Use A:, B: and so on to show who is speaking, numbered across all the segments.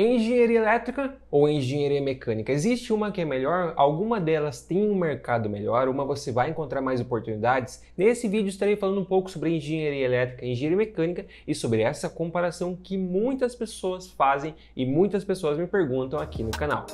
A: Engenharia elétrica ou engenharia mecânica? Existe uma que é melhor? Alguma delas tem um mercado melhor? Uma você vai encontrar mais oportunidades? Nesse vídeo estarei falando um pouco sobre engenharia elétrica e engenharia mecânica e sobre essa comparação que muitas pessoas fazem e muitas pessoas me perguntam aqui no canal.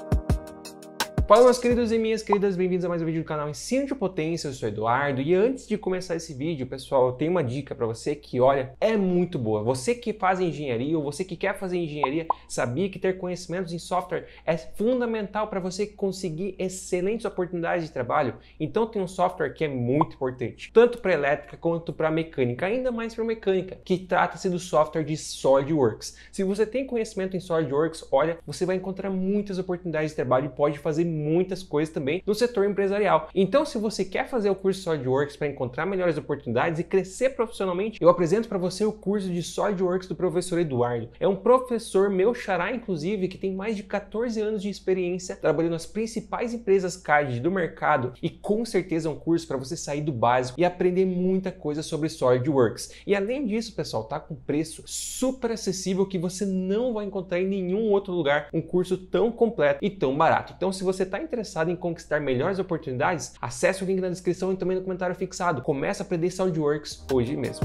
A: Fala meus queridos e minhas queridas, bem-vindos a mais um vídeo do canal Ensino de Potência, eu sou Eduardo e antes de começar esse vídeo, pessoal, eu tenho uma dica para você que, olha, é muito boa. Você que faz engenharia ou você que quer fazer engenharia, sabia que ter conhecimentos em software é fundamental para você conseguir excelentes oportunidades de trabalho? Então tem um software que é muito importante, tanto para elétrica quanto para mecânica, ainda mais para mecânica, que trata-se do software de SolidWorks. Se você tem conhecimento em SolidWorks, olha, você vai encontrar muitas oportunidades de trabalho e pode fazer muitas coisas também no setor empresarial. Então, se você quer fazer o curso SolidWorks para encontrar melhores oportunidades e crescer profissionalmente, eu apresento para você o curso de SolidWorks do professor Eduardo. É um professor meu xará, inclusive, que tem mais de 14 anos de experiência trabalhando nas principais empresas CAD do mercado e com certeza é um curso para você sair do básico e aprender muita coisa sobre SolidWorks. E além disso, pessoal, tá com preço super acessível que você não vai encontrar em nenhum outro lugar um curso tão completo e tão barato. Então, se você você está interessado em conquistar melhores oportunidades, acesse o link na descrição e também no comentário fixado. Começa a aprender SoundWorks hoje mesmo.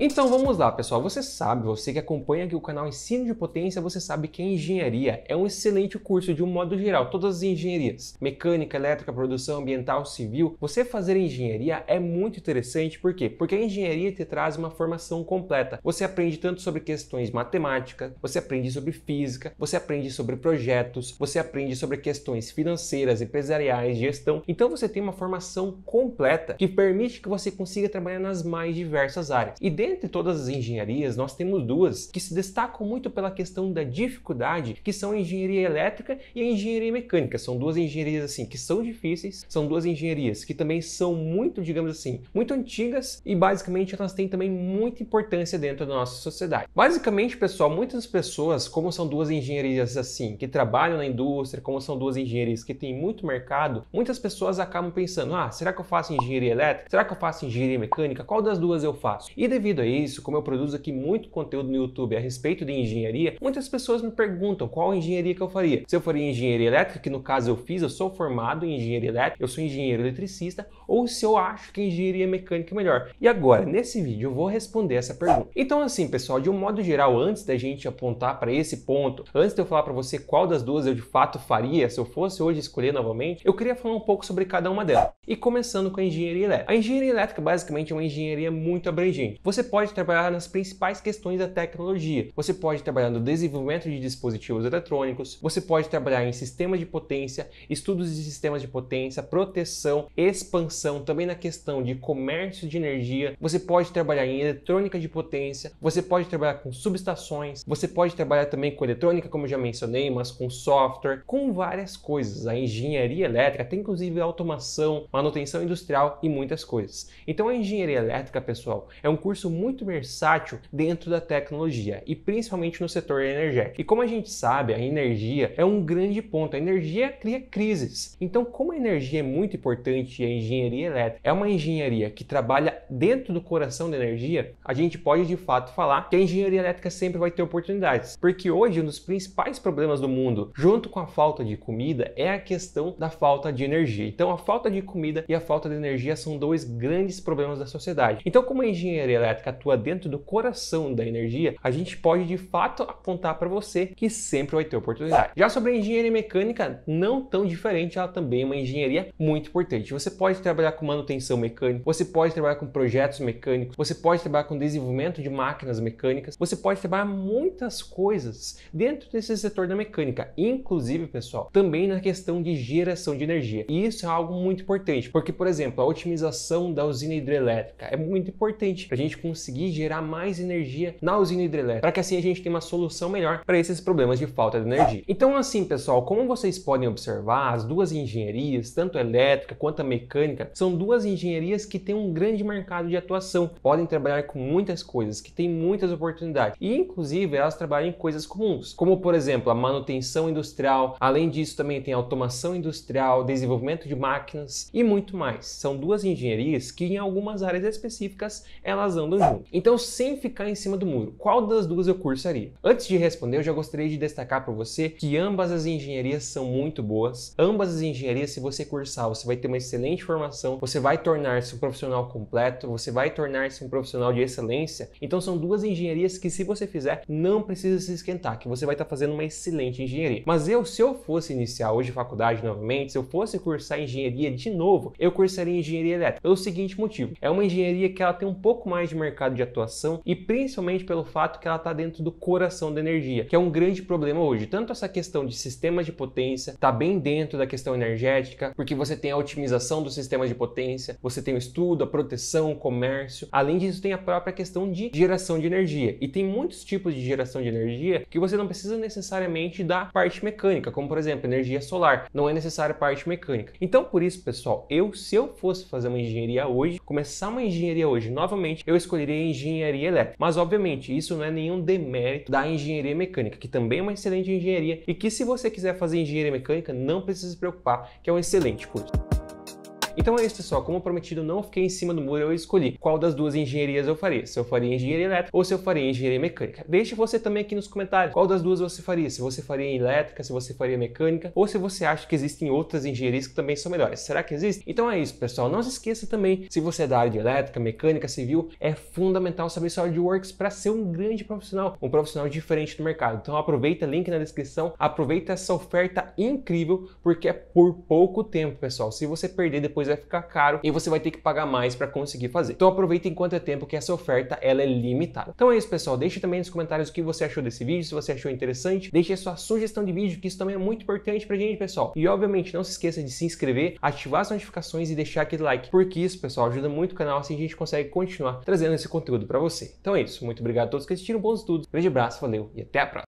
A: Então vamos lá, pessoal. Você sabe, você que acompanha aqui o canal Ensino de Potência, você sabe que a engenharia é um excelente curso de um modo geral, todas as engenharias, mecânica, elétrica, produção ambiental, civil. Você fazer engenharia é muito interessante, por quê? Porque a engenharia te traz uma formação completa. Você aprende tanto sobre questões matemáticas, você aprende sobre física, você aprende sobre projetos, você aprende sobre questões financeiras, empresariais, gestão. Então você tem uma formação completa que permite que você consiga trabalhar nas mais diversas áreas. E Dentre todas as engenharias, nós temos duas que se destacam muito pela questão da dificuldade, que são a engenharia elétrica e a engenharia mecânica. São duas engenharias assim que são difíceis, são duas engenharias que também são muito, digamos assim, muito antigas e basicamente elas têm também muita importância dentro da nossa sociedade. Basicamente, pessoal, muitas pessoas, como são duas engenharias assim que trabalham na indústria, como são duas engenharias que têm muito mercado, muitas pessoas acabam pensando: "Ah, será que eu faço engenharia elétrica? Será que eu faço engenharia mecânica? Qual das duas eu faço?" E devido devido a isso, como eu produzo aqui muito conteúdo no YouTube a respeito de engenharia, muitas pessoas me perguntam qual engenharia que eu faria. Se eu faria engenharia elétrica, que no caso eu fiz, eu sou formado em engenharia elétrica, eu sou engenheiro eletricista, ou se eu acho que engenharia mecânica é melhor. E agora, nesse vídeo, eu vou responder essa pergunta. Então, assim, pessoal, de um modo geral, antes da gente apontar para esse ponto, antes de eu falar para você qual das duas eu de fato faria, se eu fosse hoje escolher novamente, eu queria falar um pouco sobre cada uma delas. E começando com a engenharia elétrica. A engenharia elétrica basicamente é uma engenharia muito abrangente. Você pode trabalhar nas principais questões da tecnologia. Você pode trabalhar no desenvolvimento de dispositivos eletrônicos, você pode trabalhar em sistemas de potência, estudos de sistemas de potência, proteção, expansão, também na questão de comércio de energia, você pode trabalhar em eletrônica de potência, você pode trabalhar com subestações, você pode trabalhar também com eletrônica, como eu já mencionei, mas com software, com várias coisas, a engenharia elétrica, tem inclusive automação, manutenção industrial e muitas coisas. Então a engenharia elétrica, pessoal, é um curso muito versátil dentro da tecnologia e principalmente no setor energético. E como a gente sabe, a energia é um grande ponto. A energia cria crises. Então, como a energia é muito importante e a engenharia elétrica é uma engenharia que trabalha dentro do coração da energia, a gente pode de fato falar que a engenharia elétrica sempre vai ter oportunidades. Porque hoje um dos principais problemas do mundo, junto com a falta de comida, é a questão da falta de energia. Então, a falta de comida e a falta de energia são dois grandes problemas da sociedade. Então, como a engenharia elétrica elétrica atua dentro do coração da energia, a gente pode de fato apontar para você que sempre vai ter oportunidade. Já sobre a engenharia mecânica, não tão diferente, ela também é uma engenharia muito importante. Você pode trabalhar com manutenção mecânica, você pode trabalhar com projetos mecânicos, você pode trabalhar com desenvolvimento de máquinas mecânicas, você pode trabalhar muitas coisas dentro desse setor da mecânica, inclusive, pessoal, também na questão de geração de energia. E isso é algo muito importante, porque, por exemplo, a otimização da usina hidrelétrica é muito importante para a gente conseguir gerar mais energia na usina hidrelétrica, para que assim a gente tenha uma solução melhor para esses problemas de falta de energia. Então assim, pessoal, como vocês podem observar, as duas engenharias, tanto elétrica quanto a mecânica, são duas engenharias que têm um grande mercado de atuação, podem trabalhar com muitas coisas, que têm muitas oportunidades. E inclusive elas trabalham em coisas comuns, como por exemplo, a manutenção industrial, além disso também tem automação industrial, desenvolvimento de máquinas e muito mais. São duas engenharias que em algumas áreas específicas elas andam então, sem ficar em cima do muro, qual das duas eu cursaria? Antes de responder, eu já gostaria de destacar para você que ambas as engenharias são muito boas. Ambas as engenharias, se você cursar, você vai ter uma excelente formação, você vai tornar-se um profissional completo, você vai tornar-se um profissional de excelência. Então, são duas engenharias que, se você fizer, não precisa se esquentar, que você vai estar tá fazendo uma excelente engenharia. Mas eu, se eu fosse iniciar hoje faculdade novamente, se eu fosse cursar engenharia de novo, eu cursaria engenharia elétrica pelo seguinte motivo: é uma engenharia que ela tem um pouco mais de mercado mercado de atuação e principalmente pelo fato que ela está dentro do coração da energia, que é um grande problema hoje. Tanto essa questão de sistemas de potência está bem dentro da questão energética, porque você tem a otimização dos sistemas de potência, você tem o estudo, a proteção, o comércio. Além disso, tem a própria questão de geração de energia. E tem muitos tipos de geração de energia que você não precisa necessariamente da parte mecânica, como por exemplo, energia solar. Não é necessária parte mecânica. Então, por isso, pessoal, eu se eu fosse fazer uma engenharia hoje, começar uma engenharia hoje, novamente, eu escolhi escolheria engenharia elétrica. Mas, obviamente, isso não é nenhum demérito da engenharia mecânica, que também é uma excelente engenharia e que, se você quiser fazer engenharia mecânica, não precisa se preocupar, que é um excelente curso. Então é isso, pessoal. Como prometido, não fiquei em cima do muro, eu escolhi qual das duas engenharias eu faria. Se eu faria engenharia elétrica ou se eu faria engenharia mecânica. Deixe você também aqui nos comentários qual das duas você faria. Se você faria elétrica, se você faria mecânica, ou se você acha que existem outras engenharias que também são melhores. Será que existe? Então é isso, pessoal. Não se esqueça também, se você é da área de elétrica, mecânica, civil, é fundamental saber SolidWorks para ser um grande profissional, um profissional diferente do mercado. Então aproveita, link na descrição, aproveita essa oferta incrível, porque é por pouco tempo, pessoal. Se você perder depois vai ficar caro e você vai ter que pagar mais para conseguir fazer. Então aproveita enquanto é tempo que essa oferta ela é limitada. Então é isso, pessoal. Deixe também nos comentários o que você achou desse vídeo, se você achou interessante. Deixe a sua sugestão de vídeo, que isso também é muito importante pra gente, pessoal. E obviamente não se esqueça de se inscrever, ativar as notificações e deixar aquele like, porque isso, pessoal, ajuda muito o canal assim a gente consegue continuar trazendo esse conteúdo para você. Então é isso. Muito obrigado a todos que assistiram, bons estudos. Grande abraço, valeu e até a próxima.